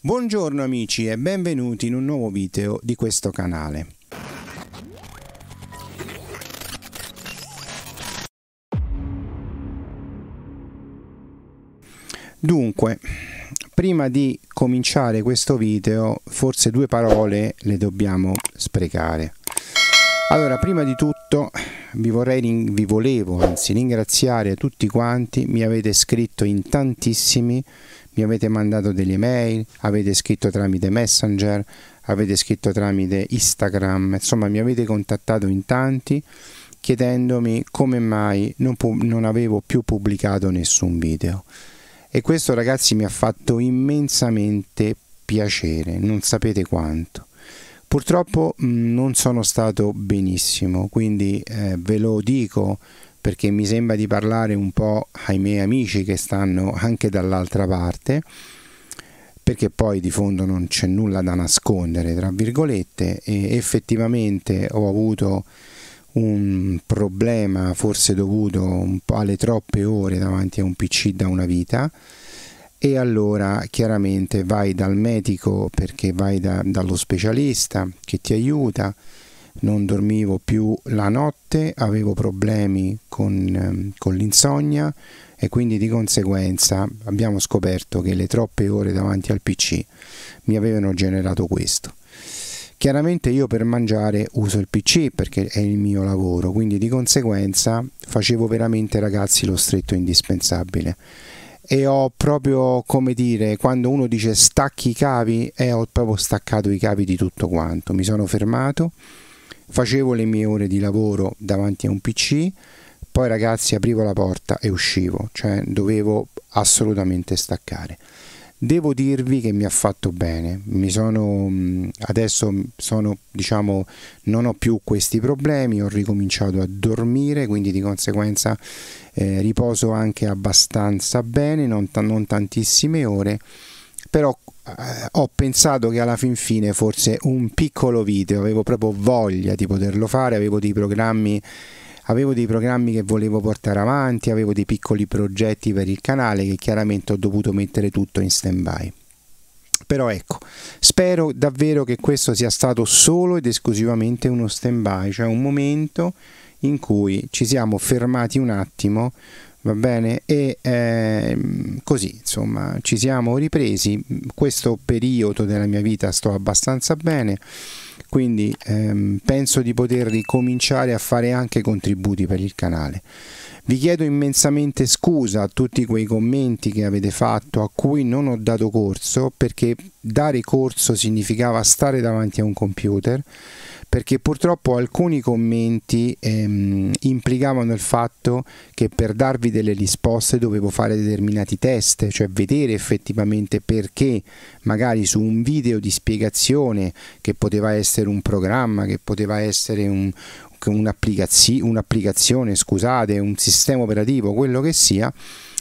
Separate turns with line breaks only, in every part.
Buongiorno amici e benvenuti in un nuovo video di questo canale. Dunque, prima di cominciare questo video forse due parole le dobbiamo sprecare. Allora, prima di tutto vi, vorrei, vi volevo anzi ringraziare tutti quanti, mi avete scritto in tantissimi, mi avete mandato delle email, avete scritto tramite Messenger, avete scritto tramite Instagram, insomma mi avete contattato in tanti chiedendomi come mai non, non avevo più pubblicato nessun video. E questo ragazzi mi ha fatto immensamente piacere, non sapete quanto. Purtroppo mh, mm, non sono stato benissimo, quindi eh, ve lo dico perché mi sembra di parlare un po' ai miei amici che stanno anche dall'altra parte, perché poi di fondo non c'è nulla da nascondere, tra virgolette, e effettivamente ho avuto un problema forse dovuto un po' alle troppe ore davanti a un PC da una vita e allora chiaramente vai dal medico perché vai da, dallo specialista che ti aiuta non dormivo più la notte, avevo problemi con, ehm, con l'insonnia e quindi di conseguenza abbiamo scoperto che le troppe ore davanti al PC mi avevano generato questo. Chiaramente io per mangiare uso il PC perché è il mio lavoro, quindi di conseguenza facevo veramente ragazzi lo stretto indispensabile. E ho proprio, come dire, quando uno dice stacchi i cavi, eh, ho proprio staccato i cavi di tutto quanto. Mi sono fermato, facevo le mie ore di lavoro davanti a un PC, poi ragazzi aprivo la porta e uscivo, cioè dovevo assolutamente staccare. Devo dirvi che mi ha fatto bene, sono, adesso sono, diciamo, non ho più questi problemi, ho ricominciato a dormire, quindi di conseguenza eh, riposo anche abbastanza bene, non, non tantissime ore, però ho pensato che alla fin fine forse un piccolo video, avevo proprio voglia di poterlo fare, avevo dei programmi avevo dei programmi che volevo portare avanti, avevo dei piccoli progetti per il canale che chiaramente ho dovuto mettere tutto in stand by. Però ecco, spero davvero che questo sia stato solo ed esclusivamente uno stand by, cioè un momento in cui ci siamo fermati un attimo va bene? E eh, così, insomma, ci siamo ripresi. Questo periodo della mia vita sto abbastanza bene, quindi ehm, penso di poter ricominciare a fare anche contributi per il canale. Vi chiedo immensamente scusa a tutti quei commenti che avete fatto a cui non ho dato corso perché dare corso significava stare davanti a un computer perché purtroppo alcuni commenti ehm, implicavano il fatto che per darvi delle risposte dovevo fare determinati test, cioè vedere effettivamente perché magari su un video di spiegazione che poteva essere un programma, che poteva essere un, un'applicazione, scusate, un sistema operativo, quello che sia,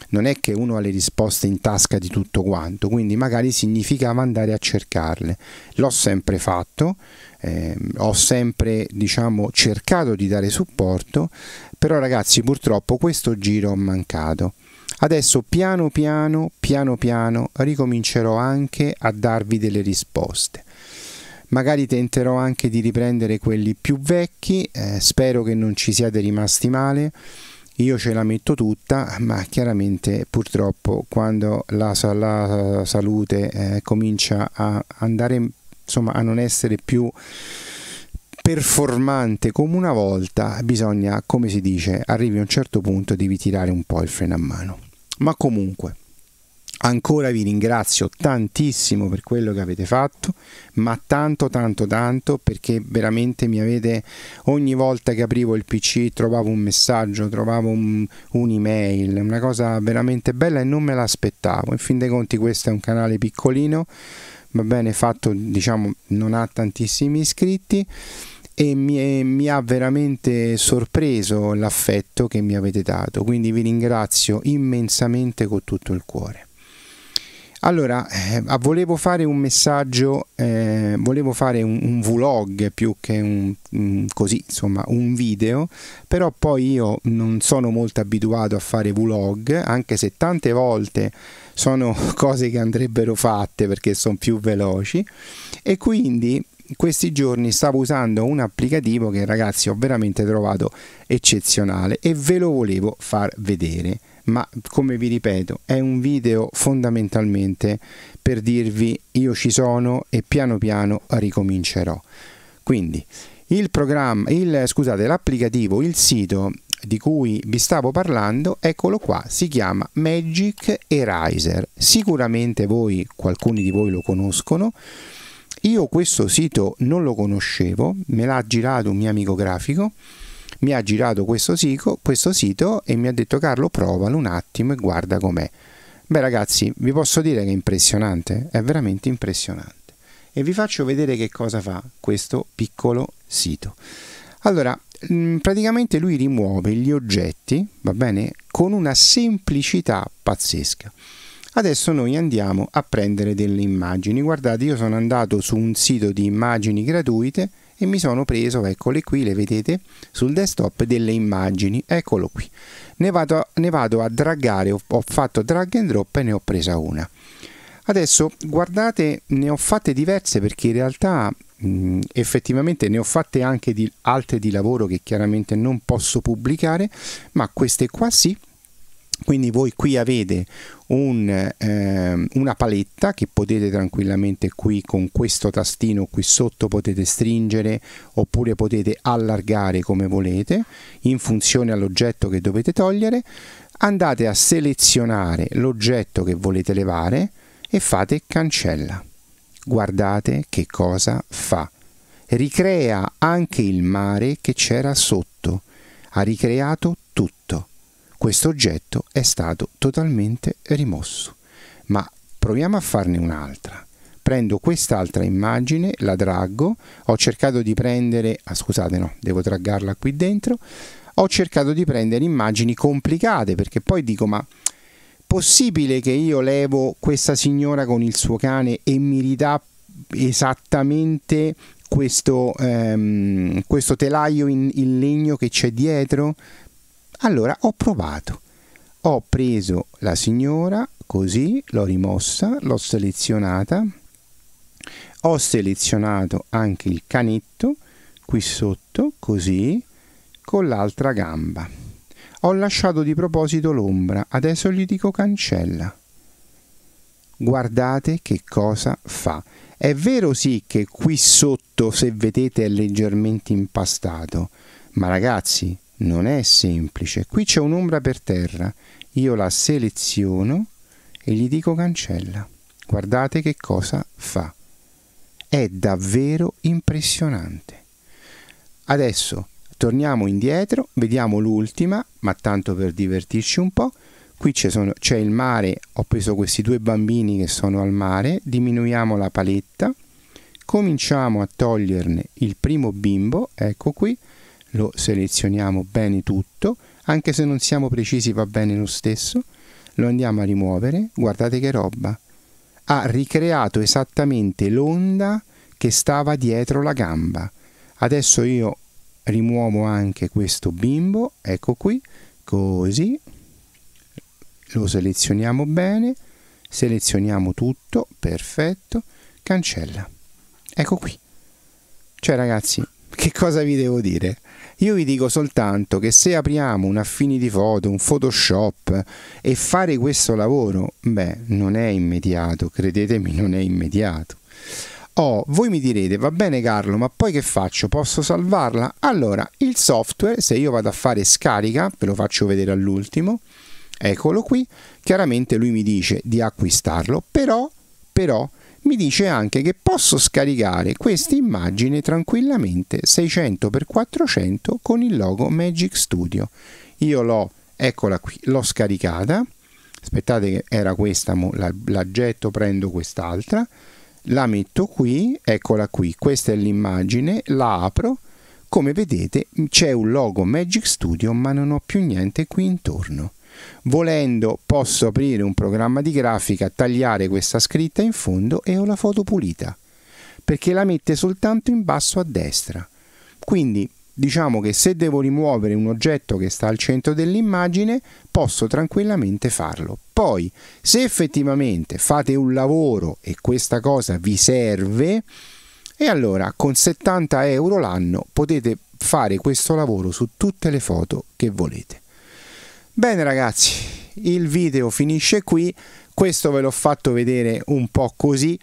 non è che uno ha le risposte in tasca di tutto quanto, quindi magari significava andare a cercarle. L'ho sempre fatto, eh, ho sempre diciamo, cercato di dare supporto, però ragazzi purtroppo questo giro ho mancato. Adesso piano piano, piano piano ricomincerò anche a darvi delle risposte magari tenterò anche di riprendere quelli più vecchi, eh, spero che non ci siate rimasti male io ce la metto tutta, ma chiaramente purtroppo quando la, la salute eh, comincia a andare, insomma, a non essere più performante come una volta, bisogna, come si dice, arrivi a un certo punto devi tirare un po' il freno a mano. Ma comunque Ancora vi ringrazio tantissimo per quello che avete fatto, ma tanto tanto tanto perché veramente mi avete ogni volta che aprivo il PC trovavo un messaggio, trovavo un'email, una cosa veramente bella e non me l'aspettavo. In fin dei conti questo è un canale piccolino, va bene, fatto diciamo non ha tantissimi iscritti e mi, mi, ha veramente sorpreso l'affetto che mi avete dato, quindi vi ringrazio immensamente con tutto il cuore. Allora, eh, volevo fare un messaggio, eh, volevo fare un, un, vlog più che un, un, così, insomma, un video, però poi io non sono molto abituato a fare vlog, anche se tante volte sono cose che andrebbero fatte perché sono più veloci e quindi questi giorni stavo usando un applicativo che ragazzi ho veramente trovato eccezionale e ve lo volevo far vedere ma come vi ripeto è un video fondamentalmente per dirvi io ci sono e piano piano ricomincerò quindi il programma il, scusate l'applicativo il sito di cui vi stavo parlando, eccolo qua, si chiama Magic Eraser. Sicuramente voi, qualcuno di voi lo conoscono, io questo sito non lo conoscevo, me l'ha girato un mio amico grafico, mi ha girato questo, sito, questo sito e mi ha detto Carlo provalo un attimo e guarda com'è. Beh ragazzi, vi posso dire che è impressionante, è veramente impressionante. E vi faccio vedere che cosa fa questo piccolo sito. Allora, mm, praticamente lui rimuove gli oggetti, va bene, con una semplicità pazzesca. Adesso noi andiamo a prendere delle immagini. Guardate, io sono andato su un sito di immagini gratuite e mi sono preso, eccole qui, le vedete, sul desktop delle immagini. Eccolo qui. Ne vado, ne vado a draggare, ho, ho fatto drag and drop e ne ho presa una. Adesso guardate, ne ho fatte diverse perché in realtà mh, effettivamente ne ho fatte anche di altre di lavoro che chiaramente non posso pubblicare, ma queste qua sì, quindi voi qui avete un, ehm, una paletta che potete tranquillamente qui con questo tastino qui sotto potete stringere oppure potete allargare come volete in funzione all'oggetto che dovete togliere. Andate a selezionare l'oggetto che volete levare e fate cancella. Guardate che cosa fa. Ricrea anche il mare che c'era sotto. Ha ricreato tutto questo oggetto è stato totalmente rimosso. Ma proviamo a farne un'altra. Prendo quest'altra immagine, la draggo, ho cercato di prendere, ah scusate no, devo draggarla qui dentro, ho cercato di prendere immagini complicate perché poi dico ma possibile che io levo questa signora con il suo cane e mi ridà esattamente questo, ehm, questo telaio in, in legno che c'è dietro? Allora ho provato, ho preso la signora così, l'ho rimossa, l'ho selezionata, ho selezionato anche il canetto qui sotto così con l'altra gamba. Ho lasciato di proposito l'ombra, adesso gli dico cancella. Guardate che cosa fa. È vero sì che qui sotto, se vedete, è leggermente impastato, ma ragazzi, non è semplice. Qui c'è un'ombra per terra, io la seleziono e gli dico cancella. Guardate che cosa fa. È davvero impressionante. Adesso torniamo indietro, vediamo l'ultima, ma tanto per divertirci un po'. Qui c'è il mare, ho preso questi due bambini che sono al mare, diminuiamo la paletta, cominciamo a toglierne il primo bimbo, ecco qui, lo selezioniamo bene tutto, anche se non siamo precisi va bene lo stesso, lo andiamo a rimuovere, guardate che roba, ha ricreato esattamente l'onda che stava dietro la gamba. Adesso io rimuovo anche questo bimbo, ecco qui, così, lo selezioniamo bene, selezioniamo tutto, perfetto, cancella. Ecco qui. Cioè ragazzi, che cosa vi devo dire? Io vi dico soltanto che se apriamo un Affinity Photo, un Photoshop e fare questo lavoro, beh, non è immediato, credetemi, non è immediato. Oh, voi mi direte, va bene Carlo, ma poi che faccio? Posso salvarla? Allora, il software, se io vado a fare scarica, ve lo faccio vedere all'ultimo, eccolo qui, chiaramente lui mi dice di acquistarlo, però, però, mi dice anche che posso scaricare questa immagine tranquillamente 600x400 con il logo Magic Studio. Io l'ho, eccola qui, l'ho scaricata, aspettate che era questa, la, la getto, prendo quest'altra, la metto qui, eccola qui, questa è l'immagine, la apro, come vedete c'è un logo Magic Studio ma non ho più niente qui intorno. Volendo posso aprire un programma di grafica, tagliare questa scritta in fondo e ho la foto pulita, perché la mette soltanto in basso a destra. Quindi diciamo che se devo rimuovere un oggetto che sta al centro dell'immagine posso tranquillamente farlo. Poi se effettivamente fate un lavoro e questa cosa vi serve, e allora con 70 euro l'anno potete fare questo lavoro su tutte le foto che volete. Bene ragazzi, il video finisce qui, questo ve l'ho fatto vedere un po' così,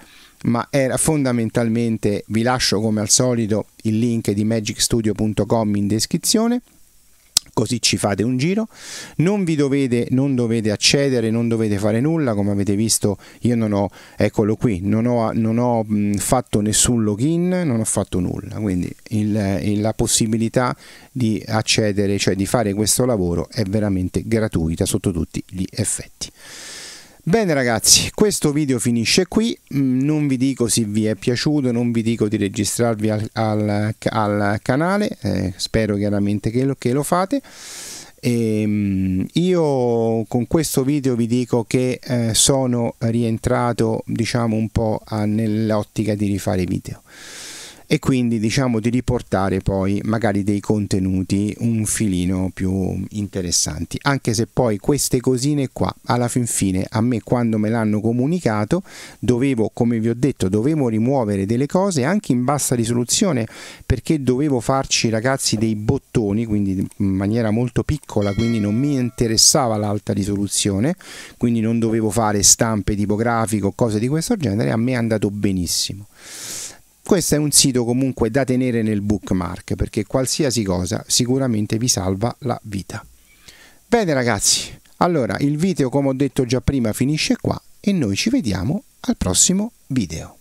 ma era fondamentalmente, vi lascio come al solito il link di magicstudio.com in descrizione così ci fate un giro, non vi dovete, non dovete accedere, non dovete fare nulla, come avete visto io non ho, eccolo qui, non ho, non ho fatto nessun login, non ho fatto nulla, quindi il, eh, la possibilità di accedere, cioè di fare questo lavoro è veramente gratuita sotto tutti gli effetti. Bene ragazzi, questo video finisce qui, mm, non vi dico se vi è piaciuto, non vi dico di registrarvi al, al, al canale, eh, spero chiaramente che lo, che lo fate. E, ehm, io con questo video vi dico che eh, sono rientrato diciamo un po' nell'ottica di rifare video e quindi diciamo di riportare poi magari dei contenuti un filino più interessanti anche se poi queste cosine qua alla fin fine a me quando me l'hanno comunicato dovevo come vi ho detto dovevo rimuovere delle cose anche in bassa risoluzione perché dovevo farci ragazzi dei bottoni quindi in maniera molto piccola quindi non mi interessava l'alta risoluzione quindi non dovevo fare stampe tipografiche o cose di questo genere a me è andato benissimo questo è un sito comunque da tenere nel bookmark perché qualsiasi cosa sicuramente vi salva la vita. Bene ragazzi, allora il video come ho detto già prima finisce qua e noi ci vediamo al prossimo video.